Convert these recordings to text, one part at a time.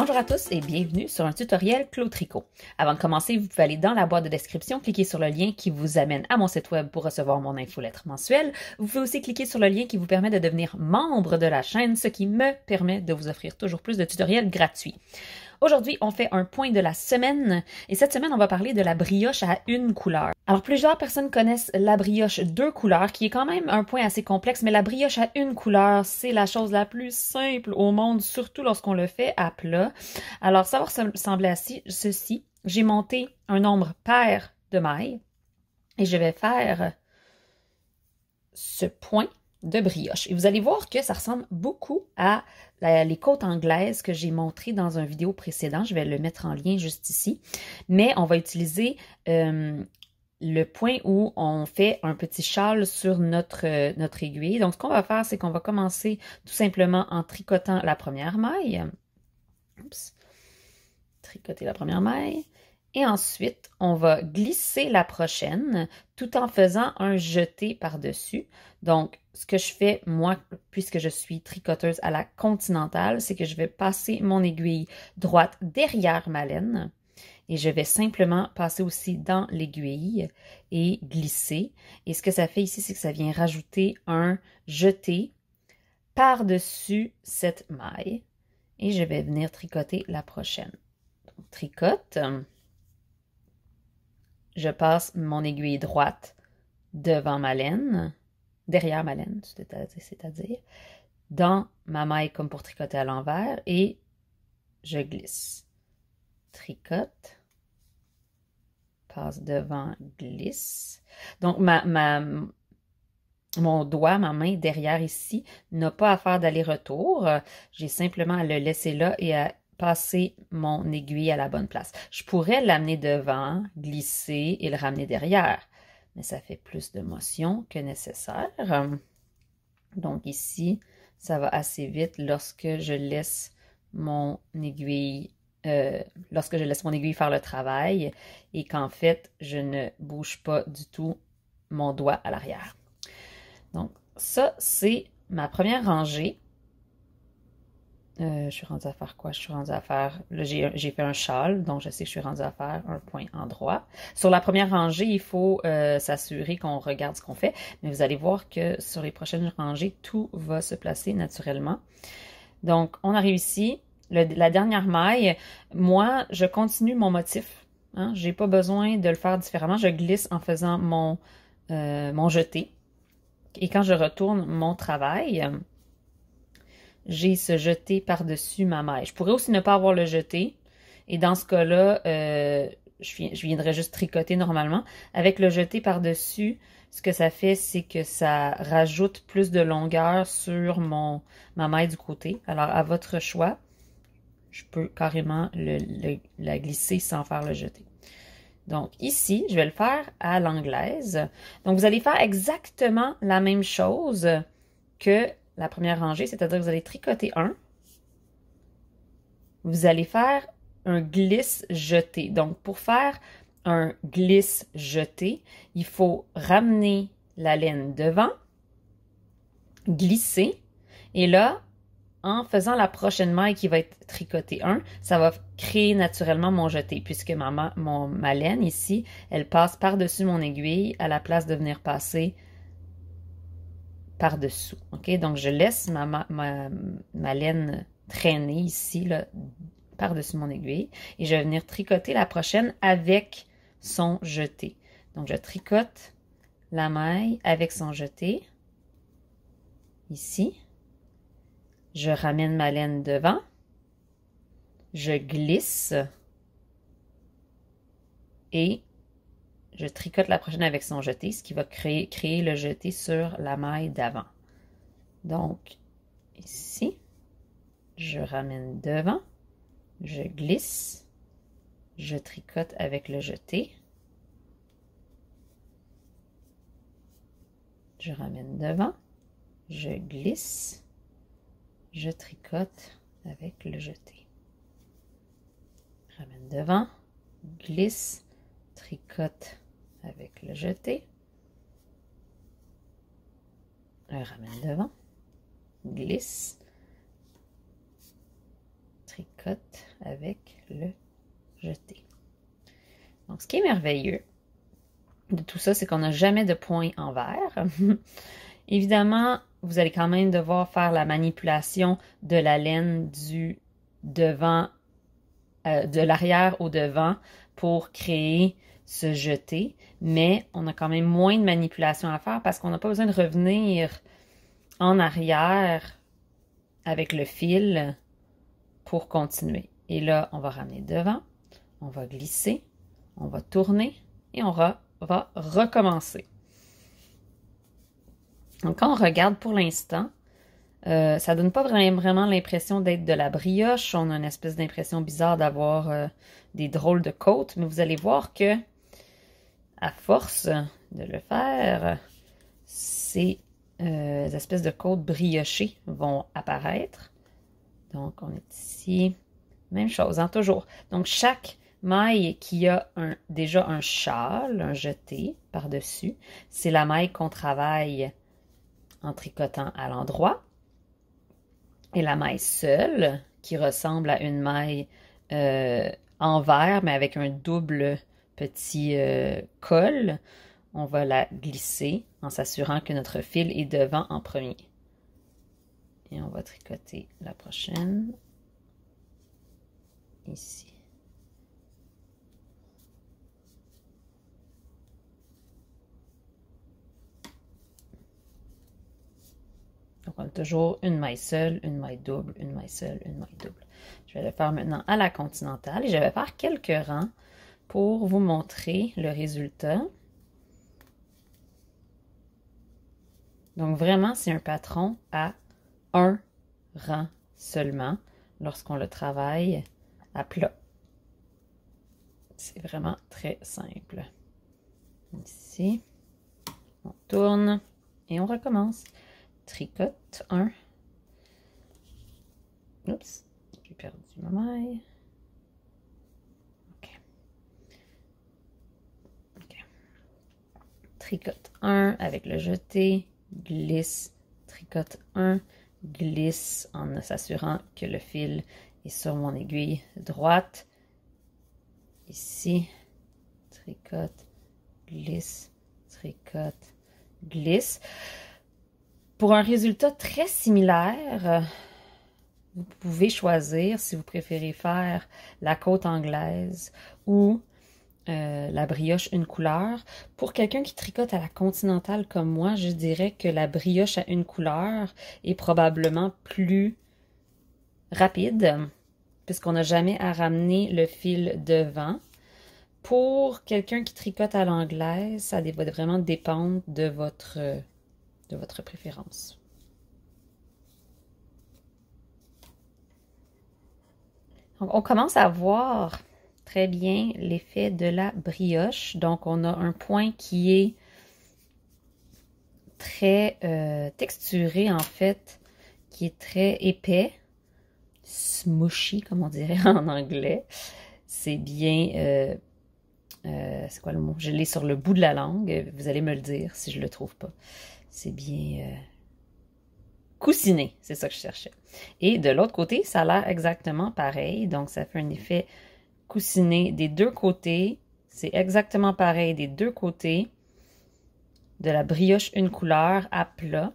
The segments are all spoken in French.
Bonjour à tous et bienvenue sur un tutoriel Clos Tricot. Avant de commencer, vous pouvez aller dans la boîte de description, cliquer sur le lien qui vous amène à mon site web pour recevoir mon infolettre mensuelle. Vous pouvez aussi cliquer sur le lien qui vous permet de devenir membre de la chaîne, ce qui me permet de vous offrir toujours plus de tutoriels gratuits. Aujourd'hui, on fait un point de la semaine et cette semaine, on va parler de la brioche à une couleur. Alors, plusieurs personnes connaissent la brioche deux couleurs, qui est quand même un point assez complexe, mais la brioche à une couleur, c'est la chose la plus simple au monde, surtout lorsqu'on le fait à plat. Alors, ça va ressembler à ceci. J'ai monté un nombre pair de mailles et je vais faire ce point de brioche. Et vous allez voir que ça ressemble beaucoup à les côtes anglaises que j'ai montrées dans un vidéo précédent. Je vais le mettre en lien juste ici. Mais on va utiliser euh, le point où on fait un petit châle sur notre, euh, notre aiguille. Donc, ce qu'on va faire, c'est qu'on va commencer tout simplement en tricotant la première maille. Oups. Tricoter la première maille. Et ensuite, on va glisser la prochaine tout en faisant un jeté par-dessus. Donc, ce que je fais, moi, puisque je suis tricoteuse à la continentale, c'est que je vais passer mon aiguille droite derrière ma laine et je vais simplement passer aussi dans l'aiguille et glisser. Et ce que ça fait ici, c'est que ça vient rajouter un jeté par-dessus cette maille et je vais venir tricoter la prochaine. Donc, tricote je passe mon aiguille droite devant ma laine, derrière ma laine, c'est-à-dire dans ma maille comme pour tricoter à l'envers et je glisse. Tricote, passe devant, glisse. Donc ma, ma, mon doigt, ma main derrière ici n'a pas à faire d'aller-retour. J'ai simplement à le laisser là et à passer mon aiguille à la bonne place. Je pourrais l'amener devant, glisser et le ramener derrière, mais ça fait plus de motion que nécessaire. Donc ici, ça va assez vite lorsque je laisse mon aiguille euh, lorsque je laisse mon aiguille faire le travail et qu'en fait, je ne bouge pas du tout mon doigt à l'arrière. Donc, ça, c'est ma première rangée. Euh, je suis rendue à faire quoi? Je suis rendue à faire. J'ai fait un châle, donc je sais que je suis rendue à faire un point droit. Sur la première rangée, il faut euh, s'assurer qu'on regarde ce qu'on fait, mais vous allez voir que sur les prochaines rangées, tout va se placer naturellement. Donc, on arrive ici. la dernière maille, moi, je continue mon motif. Hein? J'ai pas besoin de le faire différemment. Je glisse en faisant mon, euh, mon jeté. Et quand je retourne mon travail, j'ai ce jeté par-dessus ma maille. Je pourrais aussi ne pas avoir le jeté. Et dans ce cas-là, euh, je, viendrais juste tricoter normalement. Avec le jeté par-dessus, ce que ça fait, c'est que ça rajoute plus de longueur sur mon ma maille du côté. Alors, à votre choix, je peux carrément le, la glisser sans faire le jeter. Donc ici, je vais le faire à l'anglaise. Donc vous allez faire exactement la même chose que la première rangée, c'est-à-dire que vous allez tricoter un. Vous allez faire un glisse-jeté. Donc, pour faire un glisse-jeté, il faut ramener la laine devant, glisser, et là, en faisant la prochaine maille qui va être tricotée un, ça va créer naturellement mon jeté, puisque ma laine ici, elle passe par-dessus mon aiguille à la place de venir passer par-dessous. OK? Donc, je laisse ma, ma, ma, laine traîner ici, par-dessus mon aiguille. Et je vais venir tricoter la prochaine avec son jeté. Donc, je tricote la maille avec son jeté. Ici. Je ramène ma laine devant. Je glisse. Et je tricote la prochaine avec son jeté, ce qui va créer, le jeté sur la maille d'avant. Donc, ici, je ramène devant, je glisse, je tricote avec le jeté, je ramène devant, je glisse, je tricote avec le jeté. Ramène devant, glisse, tricote avec le jeté. Le ramène devant. Glisse. Tricote avec le jeté. Donc, ce qui est merveilleux de tout ça, c'est qu'on n'a jamais de point envers. Évidemment, vous allez quand même devoir faire la manipulation de la laine du devant, euh, de l'arrière au devant pour créer se jeter, mais on a quand même moins de manipulation à faire parce qu'on n'a pas besoin de revenir en arrière avec le fil pour continuer. Et là, on va ramener devant, on va glisser, on va tourner et on va, recommencer. Donc, quand on regarde pour l'instant, euh, ça donne pas vraiment l'impression d'être de la brioche. On a une espèce d'impression bizarre d'avoir euh, des drôles de côtes, mais vous allez voir que à force de le faire, ces euh, espèces de côtes briochées vont apparaître. Donc, on est ici. Même chose, hein, toujours. Donc, chaque maille qui a déjà un châle, un jeté par-dessus, c'est la maille qu'on travaille en tricotant à l'endroit. Et la maille seule, qui ressemble à une maille euh, en verre, mais avec un double petit euh, col, on va la glisser en s'assurant que notre fil est devant en premier. Et on va tricoter la prochaine ici. Donc on a toujours une maille seule, une maille double, une maille seule, une maille double. Je vais le faire maintenant à la continentale et je vais faire quelques rangs pour vous montrer le résultat. Donc vraiment, c'est un patron à un rang seulement lorsqu'on le travaille à plat. C'est vraiment très simple. Ici, on tourne et on recommence. Tricote 1. Oups, j'ai perdu ma maille. tricote 1 avec le jeté, glisse, tricote 1, glisse en s'assurant que le fil est sur mon aiguille droite. Ici, tricote, glisse, tricote, glisse. Pour un résultat très similaire, vous pouvez choisir si vous préférez faire la côte anglaise ou euh, la brioche une couleur. Pour quelqu'un qui tricote à la continentale comme moi, je dirais que la brioche à une couleur est probablement plus rapide puisqu'on n'a jamais à ramener le fil devant. Pour quelqu'un qui tricote à l'anglaise, ça va vraiment dépendre de votre, de votre préférence. on commence à voir très bien l'effet de la brioche. Donc, on a un point qui est très euh, texturé, en fait, qui est très épais, Smushy, comme on dirait en anglais. C'est bien... Euh, euh, c'est quoi le mot? Je l'ai sur le bout de la langue. Vous allez me le dire si je le trouve pas. C'est bien coussiné, c'est ça que je cherchais. Et de l'autre côté, ça a l'air exactement pareil. Donc, ça fait un effet cousiner des deux côtés. C'est exactement pareil des deux côtés de la brioche une couleur à plat.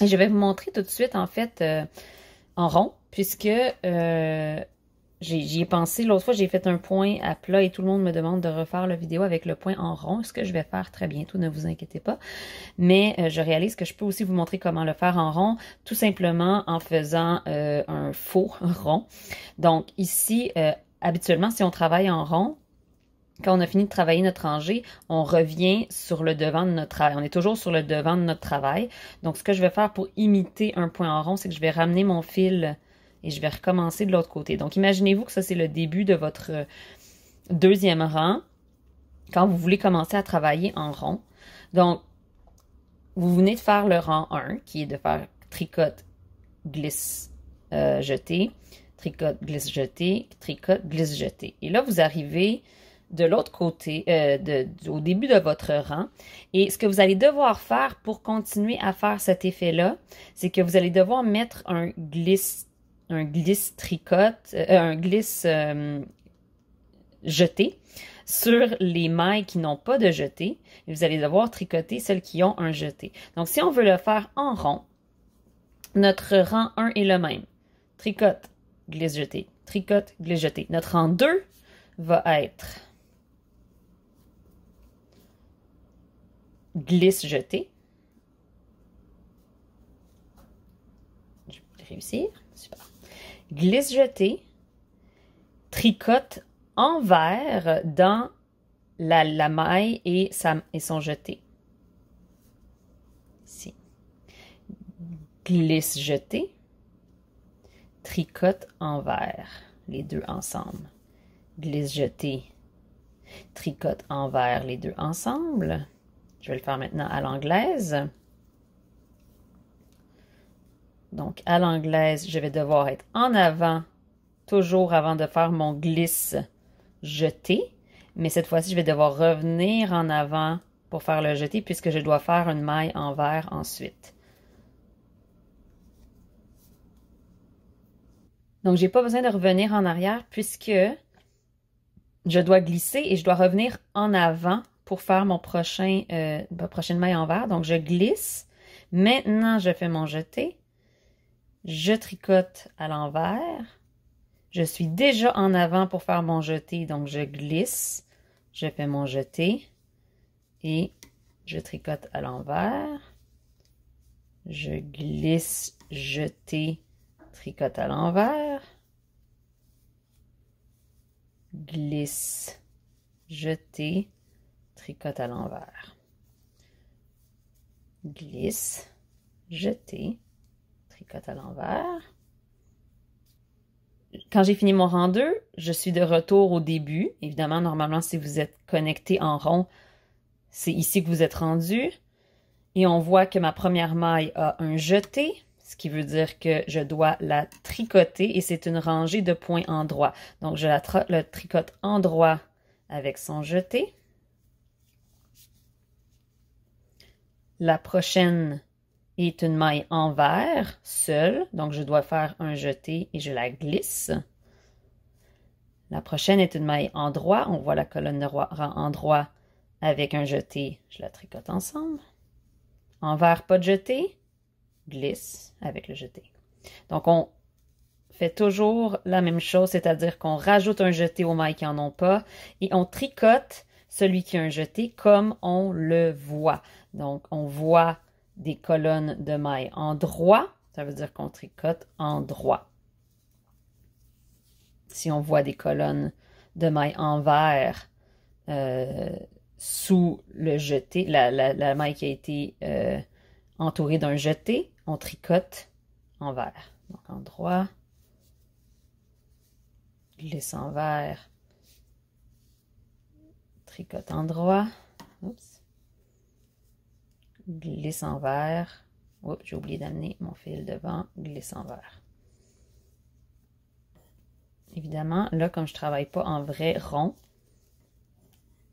Et je vais vous montrer tout de suite, en fait, euh, en rond, puisque euh, j'y ai, pensé. L'autre fois, j'ai fait un point à plat et tout le monde me demande de refaire la vidéo avec le point en rond, ce que je vais faire très bientôt, ne vous inquiétez pas. Mais euh, je réalise que je peux aussi vous montrer comment le faire en rond, tout simplement en faisant un faux rond. Donc ici, habituellement, si on travaille en rond, quand on a fini de travailler notre rangée, on revient sur le devant de notre travail. On est toujours sur le devant de notre travail. Donc, ce que je vais faire pour imiter un point en rond, c'est que je vais ramener mon fil et je vais recommencer de l'autre côté. Donc, imaginez-vous que ça, c'est le début de votre deuxième rang quand vous voulez commencer à travailler en rond. Donc, vous venez de faire le rang 1, qui est de faire tricote, glisse, jeté. Euh, jeter tricote, glisse, jeté, tricote, glisse, jeté. Et là, vous arrivez de l'autre côté, euh, au début de votre rang. Et ce que vous allez devoir faire pour continuer à faire cet effet-là, c'est que vous allez devoir mettre un glisse, un glisse tricote, euh, euh, un glisse jeté sur les mailles qui n'ont pas de jeté. Et vous allez devoir tricoter celles qui ont un jeté. Donc, si on veut le faire en rond, notre rang 1 est le même. Tricote, glisse jeté. Tricote, glisse jeté. Notre rang 2 va être glisse jeté. Je vais réussir. Super. Glisse jeté. Tricote envers dans la, maille et, et son jeté. Ici. Glisse jeté Tricote envers les deux ensemble. Glisse jeté, Tricote envers les deux ensemble. Je vais le faire maintenant à l'anglaise. Donc, à l'anglaise, je vais devoir être en avant, toujours avant de faire mon glisse jeté. Mais cette fois-ci, je vais devoir revenir en avant pour faire le jeté puisque je dois faire une maille envers ensuite. Donc, j'ai pas besoin de revenir en arrière puisque je dois glisser et je dois revenir en avant pour faire mon prochain, ma euh, ben, prochaine maille envers. Donc, je glisse. Maintenant, je fais mon jeté. Je tricote à l'envers. Je suis déjà en avant pour faire mon jeté. Donc, je glisse. Je fais mon jeté. Et je tricote à l'envers. Je glisse, jeté, tricote à l'envers. glisse, jeté, tricote à l'envers. Glisse, jeté, tricote à l'envers. Quand j'ai fini mon rang 2, je suis de retour au début. Évidemment, normalement, si vous êtes connecté en rond, c'est ici que vous êtes rendu. Et on voit que ma première maille a un jeté, ce qui veut dire que je dois la tricoter et c'est une rangée de points endroits. Donc, je la, tricote endroit avec son jeté. La prochaine est une maille envers, seule, donc je dois faire un jeté et je la glisse. La prochaine est une maille endroit, on voit la colonne de roi endroit avec un jeté, je la tricote ensemble. Envers, pas de jeté glisse avec le jeté. Donc, on fait toujours la même chose, c'est-à-dire qu'on rajoute un jeté aux mailles qui n'en ont pas et on tricote celui qui a un jeté comme on le voit. Donc, on voit des colonnes de mailles en droit, ça veut dire qu'on tricote en droit. Si on voit des colonnes de mailles en vert euh, sous le jeté, la, maille qui a été euh, entourée d'un jeté, on tricote en vert. Donc en droit, glisse en vert, tricote en droit, glisse en vert, Oups, j'ai oublié d'amener mon fil devant, glisse en vert. Évidemment, là, comme je travaille pas en vrai rond,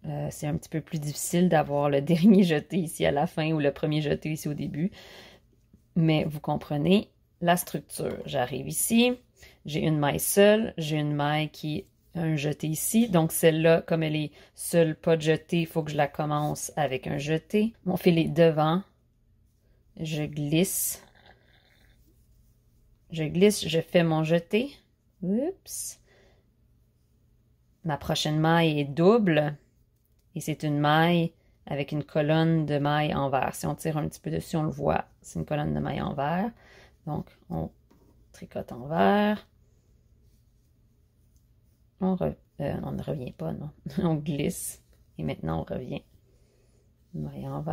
euh, c'est un petit peu plus difficile d'avoir le dernier jeté ici à la fin ou le premier jeté ici au début. Mais vous comprenez la structure. J'arrive ici, j'ai une maille seule, j'ai une maille qui a un jeté ici. Donc celle-là, comme elle est seule, pas de jeté, il faut que je la commence avec un jeté. Mon fil est devant, je glisse, je glisse, je fais mon jeté. Oups. Ma prochaine maille est double et c'est une maille avec une colonne de mailles envers. Si on tire un petit peu dessus, on le voit, c'est une colonne de mailles envers. Donc, on tricote en vert. Euh, on, ne revient pas, non. on glisse. Et maintenant, on revient. Maille en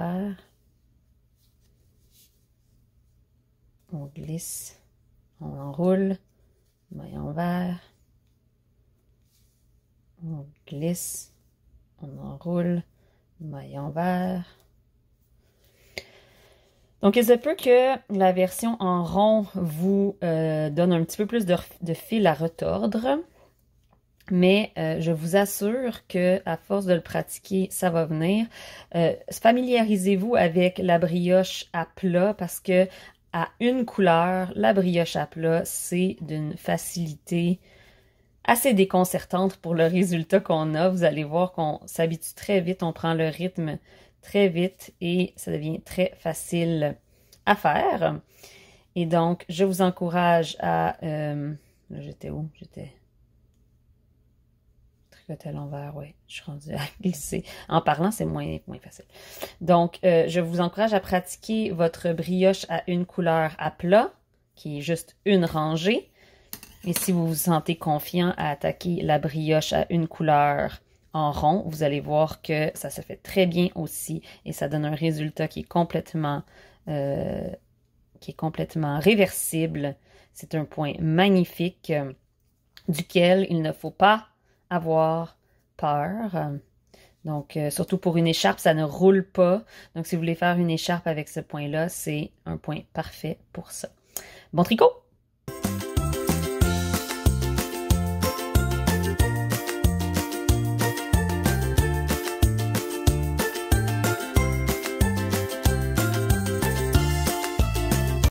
On glisse. On enroule. Maille en On glisse. On enroule bah, en vert. Donc, il se peut que la version en rond vous euh, donne un petit peu plus de, fil à retordre, mais euh, je vous assure que à force de le pratiquer, ça va venir. Euh, familiarisez-vous avec la brioche à plat parce que à une couleur, la brioche à plat, c'est d'une facilité assez déconcertante pour le résultat qu'on a. Vous allez voir qu'on s'habitue très vite, on prend le rythme très vite et ça devient très facile à faire. Et donc, je vous encourage à... Euh, là, j'étais où? J'étais... Tricoter à l'envers, oui. Je suis rendue à glisser. En parlant, c'est moins, facile. Donc, euh, je vous encourage à pratiquer votre brioche à une couleur à plat, qui est juste une rangée. Et si vous vous sentez confiant à attaquer la brioche à une couleur en rond, vous allez voir que ça se fait très bien aussi et ça donne un résultat qui est complètement, euh, qui est complètement réversible. C'est un point magnifique euh, duquel il ne faut pas avoir peur. Donc, euh, surtout pour une écharpe, ça ne roule pas. Donc, si vous voulez faire une écharpe avec ce point-là, c'est un point parfait pour ça. Bon tricot!